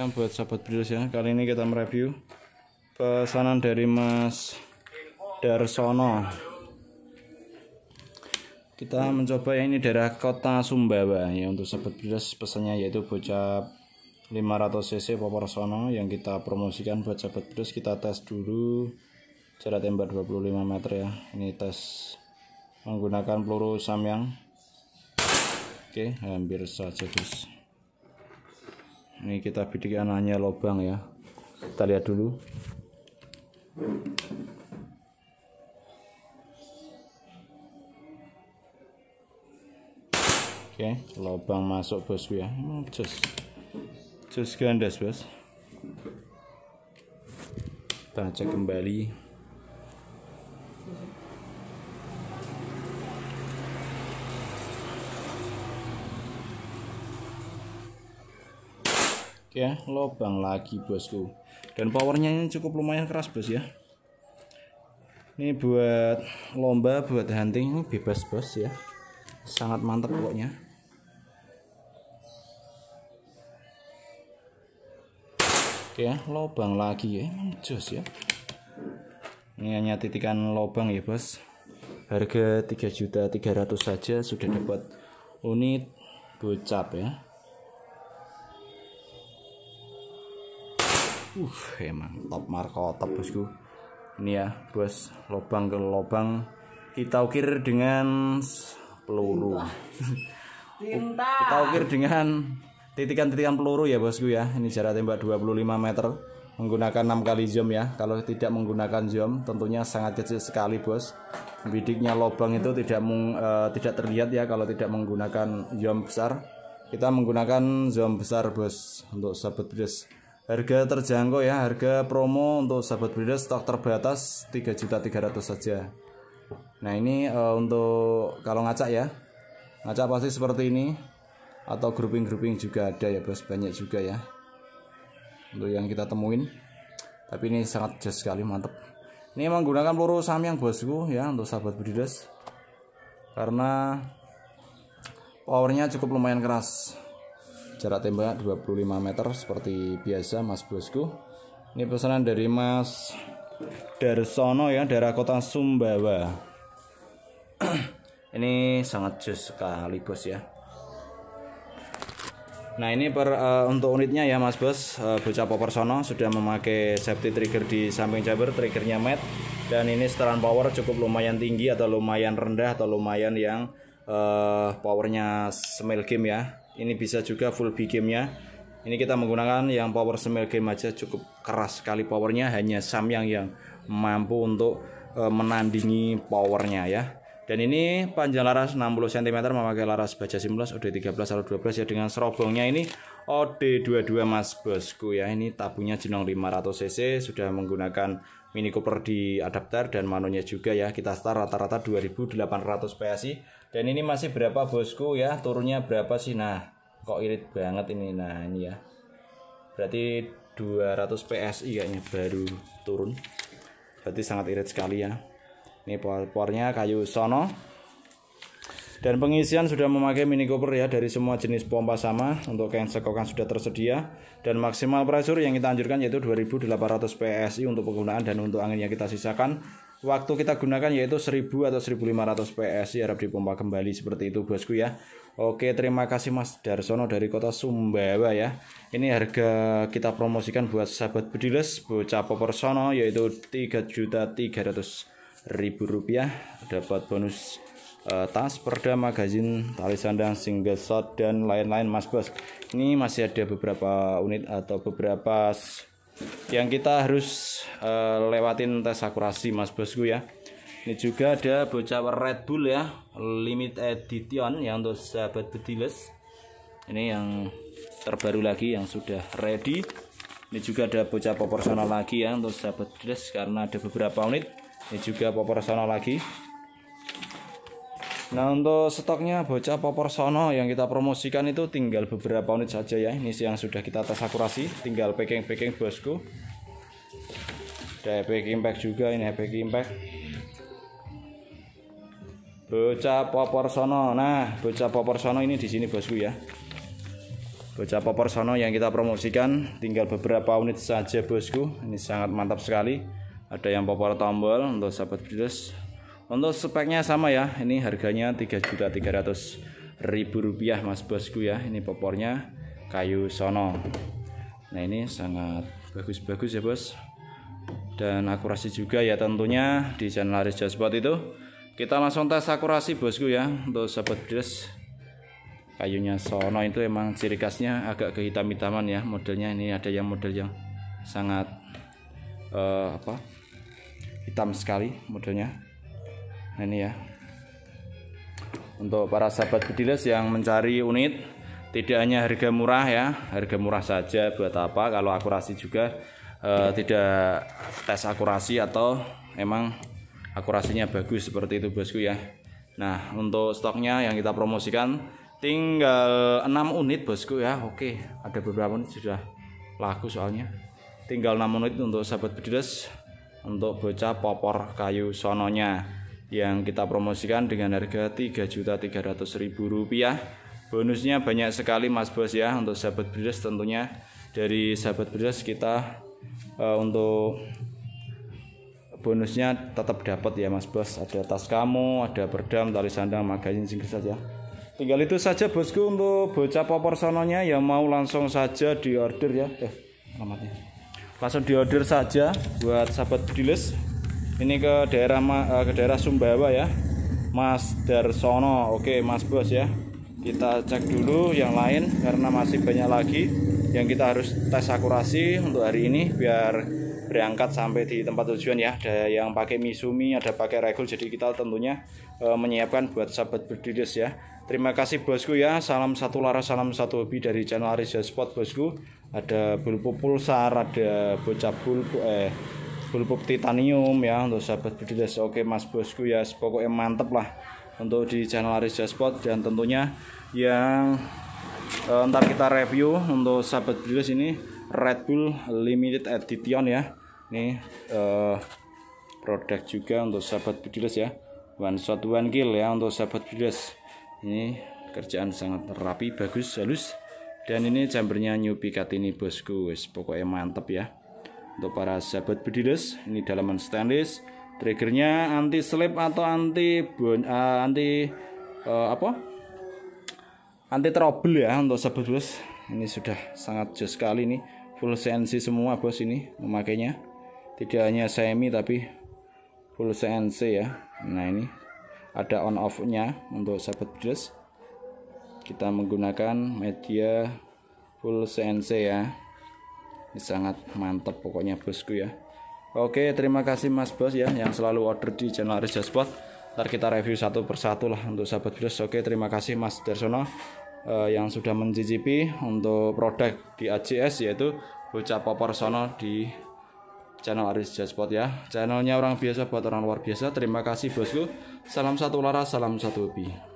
yang buat sahabat Brilis ya kali ini kita mereview pesanan dari Mas Darsono kita mencoba ya ini daerah kota Sumbawa ya untuk sahabat Brilis pesannya yaitu bocap 500 cc Popor Sono yang kita promosikan buat sahabat Brilis kita tes dulu jarak tembak 25 meter ya ini tes menggunakan peluru samyang oke hampir saja guys ini kita bidik anaknya lubang ya kita lihat dulu Oke, lubang masuk bosku ya. cus hmm, cus gandas bos. Kita cek kembali. Oke, ya, lobang lagi bosku dan powernya ini cukup lumayan keras bos ya ini buat lomba buat hunting ini bebas bos ya sangat mantap pokoknya oke ya lobang lagi ya emang jos ya ini hanya titikan lobang ya bos harga 3.300 saja sudah dapat unit gocap ya uh emang top marko top bosku ini ya bos lubang ke lubang kita ukir dengan peluru Tinta. kita ukir dengan titikan-titikan peluru ya bosku ya ini jarak tembak 25 meter menggunakan 6 kali zoom ya kalau tidak menggunakan zoom tentunya sangat kecil sekali bos bidiknya lubang itu tidak uh, tidak terlihat ya kalau tidak menggunakan zoom besar kita menggunakan zoom besar bos untuk sabet Harga terjangkau ya, harga promo untuk sahabat breeder stok terbatas 3.300 saja. Nah, ini uh, untuk kalau ngacak ya. Ngacak pasti seperti ini atau grouping-grouping juga ada ya, Bos, banyak juga ya. Untuk yang kita temuin. Tapi ini sangat jelas sekali, mantep. Ini menggunakan peluru saham yang Bosku ya, untuk sahabat breeders. Karena powernya cukup lumayan keras jarak tembak 25 meter seperti biasa Mas Bosku ini pesanan dari Mas Darsono ya daerah kota Sumbawa ini sangat jus sekali bos ya nah ini per uh, untuk unitnya ya mas bos uh, bocah Sono sudah memakai safety trigger di samping jabber triggernya matte dan ini setelan power cukup lumayan tinggi atau lumayan rendah atau lumayan yang uh, powernya semil game ya ini bisa juga full big ya ini kita menggunakan yang power smell game aja cukup keras sekali powernya hanya Samyang yang mampu untuk e, menandingi powernya ya dan ini panjang laras 60 cm memakai laras baja simulus OD13 atau 12 ya dengan serobongnya ini OD22 mas bosku ya ini tabungnya jenong 500 cc sudah menggunakan Mini Cooper di adapter dan manonya juga ya kita start rata-rata 2800 PSI dan ini masih berapa bosku ya? Turunnya berapa sih? Nah, kok irit banget ini. Nah, ini ya. Berarti 200 PSI kayaknya baru turun. Berarti sangat irit sekali ya. Ini powernya kayu sono. Dan pengisian sudah memakai Mini Cooper ya dari semua jenis pompa sama untuk kain sekokan sudah tersedia dan maksimal pressure yang kita anjurkan yaitu 2800 PSI untuk penggunaan dan untuk angin yang kita sisakan waktu kita gunakan yaitu 1000 atau 1500 PSI ya, harap dipompa kembali seperti itu bosku ya Oke terima kasih Mas Darsono dari kota Sumbawa ya ini harga kita promosikan buat sahabat bediles bocah popersono yaitu 3.300.000 rupiah dapat bonus uh, tas perda magazin tali sandang single shot dan lain-lain mas bos ini masih ada beberapa unit atau beberapa yang kita harus uh, lewatin tes akurasi mas bosku ya ini juga ada bocah Red Bull ya limit edition yang untuk sahabat bediles ini yang terbaru lagi yang sudah ready ini juga ada bocah proporsional lagi ya untuk sahabat bediles karena ada beberapa unit ini juga proporsional lagi Nah untuk stoknya bocah popor sono yang kita promosikan itu tinggal beberapa unit saja ya Ini yang sudah kita tes akurasi tinggal packing-packing bosku Ada epic impact juga ini epic impact Bocah popor sono Nah bocah popor sono ini di sini bosku ya Bocah popor sono yang kita promosikan tinggal beberapa unit saja bosku Ini sangat mantap sekali ada yang popor tombol untuk sahabat Brilus untuk speknya sama ya. Ini harganya 3.300.000 rupiah Mas Bosku ya. Ini popornya kayu sono. Nah, ini sangat bagus-bagus ya, Bos. Dan akurasi juga ya tentunya di channel Laris Jaspot itu. Kita langsung tes akurasi Bosku ya untuk sahabat dress Kayunya sono itu emang ciri khasnya agak kehitam-hitaman ya modelnya. Ini ada yang model yang sangat uh, apa? hitam sekali modelnya ini ya untuk para sahabat bediles yang mencari unit tidak hanya harga murah ya harga murah saja buat apa kalau akurasi juga eh, tidak tes akurasi atau emang akurasinya bagus seperti itu bosku ya nah untuk stoknya yang kita promosikan tinggal 6 unit bosku ya oke ada beberapa unit sudah laku soalnya tinggal 6 unit untuk sahabat bediles untuk bocah popor kayu sononya yang kita promosikan dengan harga Rp3.300.000. Bonusnya banyak sekali Mas Bos ya untuk sahabat breeders tentunya. Dari sahabat breeders kita uh, untuk bonusnya tetap dapat ya Mas Bos. Ada tas kamu, ada berdam tali sandang, magazine singkat saja. Tinggal itu saja bosku untuk bocah popor sononya ya mau langsung saja di order ya. Eh, alamatnya. Langsung order saja buat sahabat dealers ini ke daerah eh, ke daerah Sumbawa ya Mas Darsono oke Mas Bos ya kita cek dulu yang lain karena masih banyak lagi yang kita harus tes akurasi untuk hari ini biar berangkat sampai di tempat tujuan ya ada yang pakai Misumi ada pakai Regul jadi kita tentunya e, menyiapkan buat sahabat berdilis ya terima kasih bosku ya salam satu laras salam satu hobi dari channel Arisa Spot bosku ada bulu bulpupulsar ada bocah bulu eh pupuk titanium ya untuk sahabat budidaya oke mas bosku ya pokoknya mantep lah untuk di channel Aris Spot dan tentunya yang eh, ntar kita review untuk sahabat budidaya ini Red Bull Limited Edition ya ini eh, produk juga untuk sahabat budidaya ya one shot one kill ya untuk sahabat budidaya ini kerjaan sangat rapi bagus halus dan ini chambernya New Picat ini bosku wes pokoknya mantep ya untuk para sahabat bedilis ini dalaman stainless. Triggernya anti slip atau anti bon, uh, anti uh, apa? Anti trouble ya untuk sahabat bos. Ini sudah sangat jauh sekali nih. Full CNC semua bos ini memakainya. Tidak hanya semi tapi full CNC ya. Nah ini ada on off-nya untuk sahabat bedilis Kita menggunakan media full CNC ya sangat mantap pokoknya bosku ya Oke terima kasih mas bos ya yang selalu order di channel Aris Spot Ntar kita review satu persatu lah untuk sahabat bros Oke terima kasih mas Darsono eh, yang sudah mencicipi untuk produk di ACS yaitu bocah popor sono di channel Aris Jaspot ya Channelnya orang biasa buat orang luar biasa Terima kasih bosku Salam satu lara, salam satu hobi